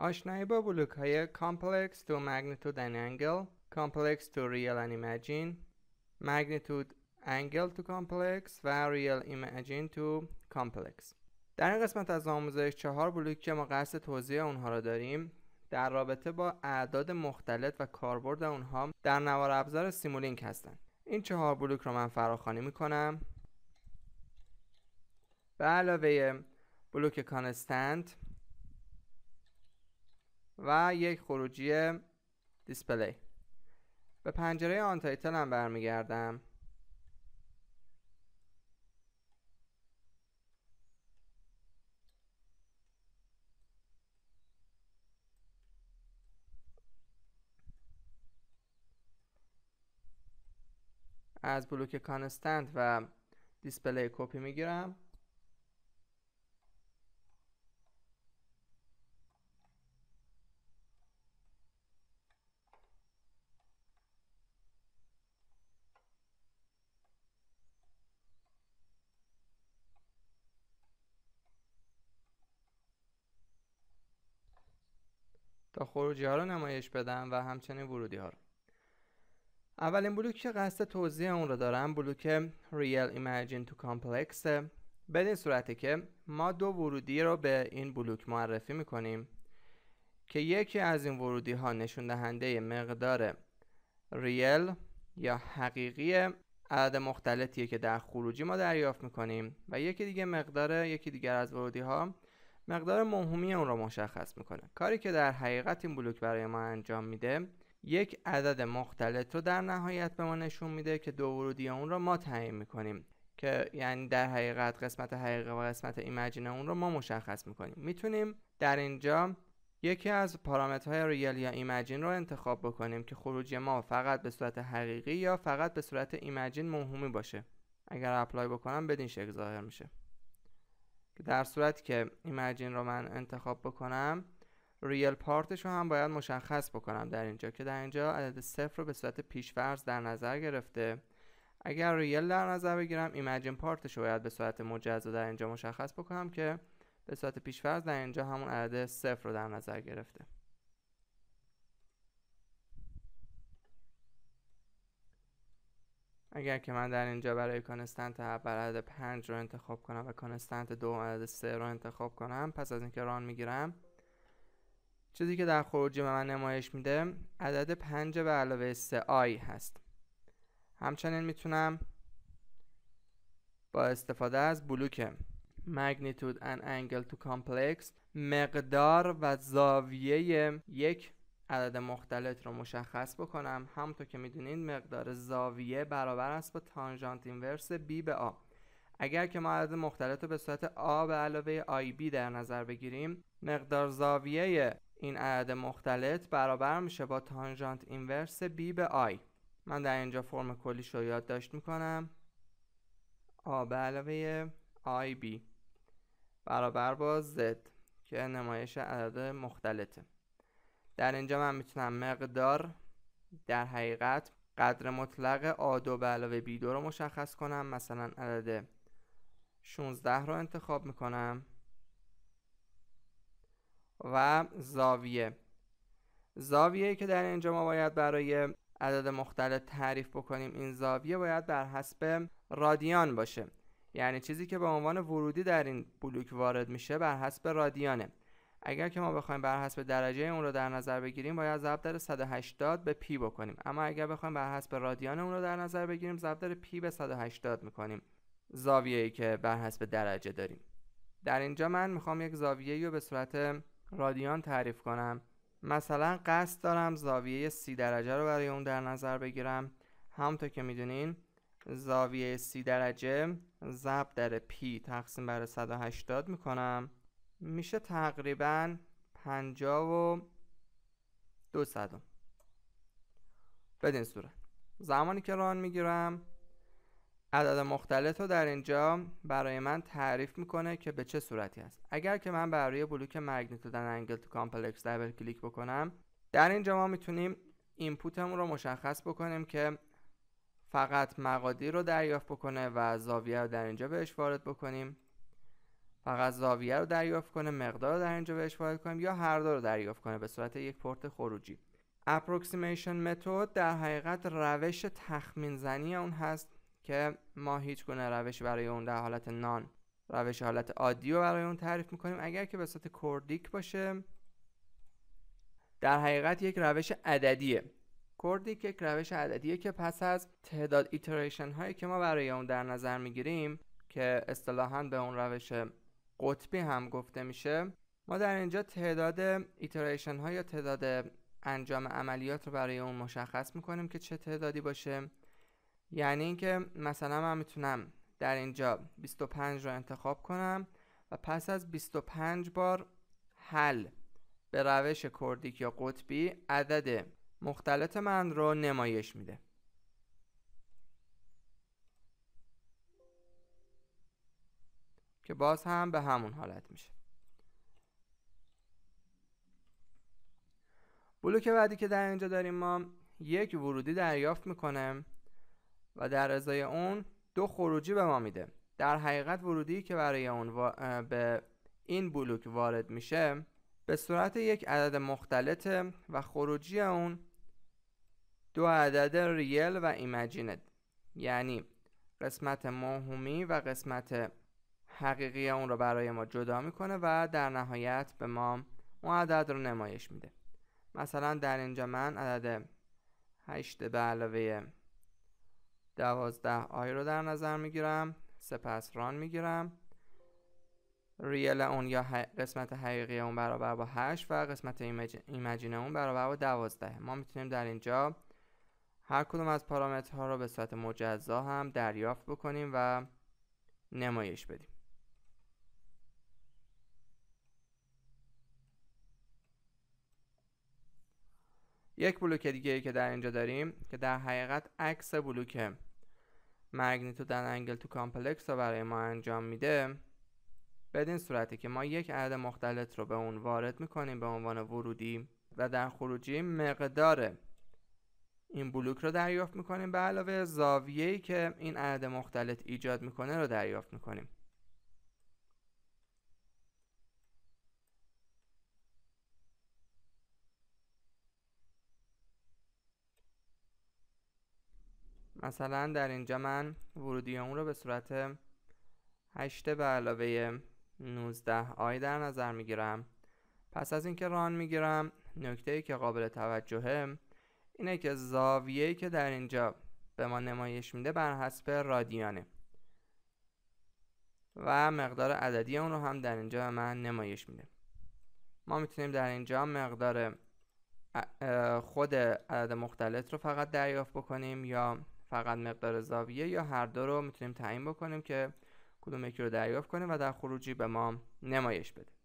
آشنایی با بلوک های Complex to Magnitude and Angle Complex to Real and Imagine Magnitude Angle to Complex و Real Imagine to Complex در این قسمت از آموزش چهار بلوک که ما قصد توضیح اونها را داریم در رابطه با اعداد مختلط و کاربرد اونها در نوار ابزار سیمولینک هستند این چهار بلوک رو من فراخوانی میکنم به علاوه بلوک کانستنت و یک خروجی دیسپلی به پنجره آنتایتل هم برمیگردم از بلوک کانستنت و دیسپلی کپی میگیرم تا خروجی ها رو نمایش بدم و همچنین ورودی ها رو اولین بلوک که قصد توضیح اون رو دارم بلوک Real Imagine to Complex به این صورته که ما دو ورودی رو به این بلوک معرفی میکنیم که یکی از این ورودی ها نشون دهنده مقدار ریل یا حقیقی عدد مختلفیه که در خروجی ما دریافت میکنیم و یکی دیگه مقدار یکی دیگر از ورودی ها مقدار مهمی اون رو مشخص میکنه کاری که در حقیقت این بلوک برای ما انجام میده یک عدد مختلط رو در نهایت به ما نشون میده که دو ورودی اون رو ما تعیین میکنیم که یعنی در حقیقت قسمت حقیقی و قسمت ایمجین اون رو ما مشخص میکنیم میتونیم در اینجا یکی از پارامترهای ریال یا ایمجین رو انتخاب بکنیم که خروجی ما فقط به صورت حقیقی یا فقط به صورت ایمجین مهمی باشه اگر اپلای بکنم بدین شکل ظاهر میشه در صورتی که ایمجین رو من انتخاب بکنم ریل پارتش رو هم باید مشخص بکنم در اینجا که در اینجا عدد صفر رو به صورت پیشفرض در نظر گرفته اگر ریل در نظر بگیرم ایمجین پارتش رو باید به صورت مجزا در اینجا مشخص بکنم که به صورت پیشفرض در اینجا همون عدد صفر رو در نظر گرفته اگر که من در اینجا برای کانستنت هبر عدد 5 رو انتخاب کنم و کانستنت دوم عدد 3 رو انتخاب کنم پس از اینکه ران میگیرم چیزی که در خروجی من نمایش میده عدد 5 به علاوه 3 آی هست همچنین میتونم با استفاده از بلوک magnitude and angle to complex مقدار و زاویه یک عدد مختلط رو مشخص بکنم همونطور که میدونید مقدار زاویه برابر است با تانژانت اینورس B به A اگر که ما عدد مختلط رو به صورت A به علاوه IB در نظر بگیریم مقدار زاویه این عدد مختلط برابر میشه با تانژانت اینورس B به آی. من در اینجا فرم کلی رو یادداشت میکنم A به علاوه IB برابر با Z که نمایش عدد مختلطه در اینجا من میتونم مقدار در حقیقت قدر مطلق A2 به علاوه B2 رو مشخص کنم مثلا عدد 16 رو انتخاب میکنم و زاویه زاویه که در اینجا ما باید برای عدد مختلف تعریف بکنیم این زاویه باید بر حسب رادیان باشه یعنی چیزی که به عنوان ورودی در این بلوک وارد میشه بر حسب رادیانه اگر که ما بخوایم بر حسب درجه اون رو در نظر بگیریم باید ضرب در 180 به پی بکنیم اما اگر بخوایم بر حسب رادیان اون رو در نظر بگیریم ضرب در پی به 180 میکنیم زاویه ای که بر حسب درجه داریم در اینجا من میخوام یک زاویه رو به صورت رادیان تعریف کنم مثلا قصد دارم زاویه 30 درجه رو برای اون در نظر بگیرم همونطور که میدونین زاویه 30 درجه ضرب در پی تقسیم بر 180 میکنم میشه تقریبا پنجا و دو بدین صورت زمانی که ران میگیرم عدد مختلط رو در اینجا برای من تعریف میکنه که به چه صورتی هست اگر که من برای بلوک مگنیتودن انگل تو کامپلکس دبل کلیک بکنم در اینجا ما میتونیم اینپوتمون رو مشخص بکنیم که فقط مقادیر رو دریافت بکنه و زاویه رو در اینجا بهش وارد بکنیم فقط زاویه رو دریافت کنه مقدار رو در اینجا بهش وارد کنیم یا هر دو رو دریافت کنه به صورت یک پورت خروجی approximation method در حقیقت روش تخمین زنی اون هست که ما هیچ گونه روش برای اون در حالت نان روش حالت عادی رو برای اون تعریف میکنیم اگر که به صورت کوردیک باشه در حقیقت یک روش عددیه کوردیک یک روش عددیه که پس از تعداد ایتریشن هایی که ما برای اون در نظر میگیریم که اصطلاحا به اون روش قطبی هم گفته میشه ما در اینجا تعداد ایتریشن ها یا تعداد انجام عملیات رو برای اون مشخص میکنیم که چه تعدادی باشه یعنی اینکه مثلا من میتونم در اینجا 25 رو انتخاب کنم و پس از 25 بار حل به روش کوردیک یا قطبی عدد مختلط من رو نمایش میده که باز هم به همون حالت میشه بلوک بعدی که در اینجا داریم ما یک ورودی دریافت میکنه و در ازای اون دو خروجی به ما میده در حقیقت ورودی که برای اون به این بلوک وارد میشه به صورت یک عدد مختلطه و خروجی اون دو عدد ریل و ایمجیند یعنی قسمت موهومی و قسمت حقیقی اون رو برای ما جدا میکنه و در نهایت به ما اون عدد رو نمایش میده مثلا در اینجا من عدد 8 به علاوه 12 آی رو در نظر میگیرم سپس ران میگیرم ریل اون یا قسمت حقیقی اون برابر با 8 و قسمت ایمجین اون برابر با 12 ما میتونیم در اینجا هر کدوم از پارامترها رو به صورت مجزا هم دریافت بکنیم و نمایش بدیم یک بلوک دیگه ای که در اینجا داریم که در حقیقت عکس بلوک مگنیتو در انگل تو کامپلکس رو برای ما انجام میده بدین صورتی که ما یک عدد مختلط رو به اون وارد میکنیم به عنوان ورودی و در خروجی مقدار این بلوک رو دریافت میکنیم به علاوه زاویه‌ای که این عدد مختلط ایجاد میکنه رو دریافت میکنیم مثلا در اینجا من ورودی اون رو به صورت 8 به علاوه 19 آی در نظر میگیرم پس از اینکه ران میگیرم نکته ای که قابل توجهه اینه که زاویه که در اینجا به ما نمایش میده بر حسب رادیانه و مقدار عددی اون رو هم در اینجا به من نمایش میده ما میتونیم در اینجا مقدار خود عدد مختلف رو فقط دریافت بکنیم یا فقط مقدار زاویه یا هر دو رو میتونیم تعیین بکنیم که کدوم یکی رو دریافت کنیم و در خروجی به ما نمایش بده